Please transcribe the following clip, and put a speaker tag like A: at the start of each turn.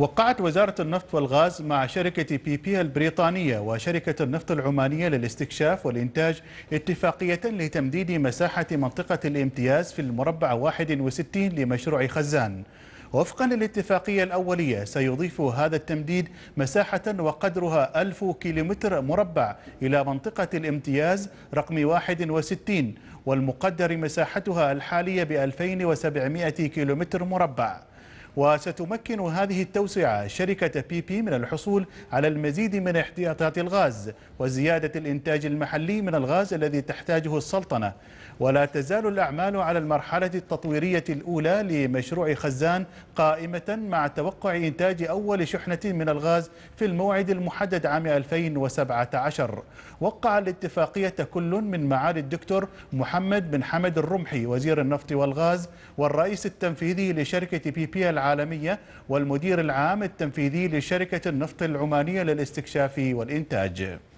A: وقعت وزارة النفط والغاز مع شركة بي بي البريطانية وشركة النفط العمانية للاستكشاف والإنتاج اتفاقية لتمديد مساحة منطقة الامتياز في المربع 61 لمشروع خزان وفقا للاتفاقية الأولية سيضيف هذا التمديد مساحة وقدرها 1000 كيلومتر مربع إلى منطقة الامتياز رقم 61 والمقدر مساحتها الحالية ب 2700 كيلومتر مربع وستمكن هذه التوسعة شركة بي بي من الحصول على المزيد من احتياطات الغاز وزيادة الإنتاج المحلي من الغاز الذي تحتاجه السلطنة ولا تزال الأعمال على المرحلة التطويرية الأولى لمشروع خزان قائمة مع توقع إنتاج أول شحنة من الغاز في الموعد المحدد عام 2017 وقع الاتفاقية كل من معالي الدكتور محمد بن حمد الرمحي وزير النفط والغاز والرئيس التنفيذي لشركة بي بي العالمية والمدير العام التنفيذي لشركة النفط العمانية للاستكشاف والإنتاج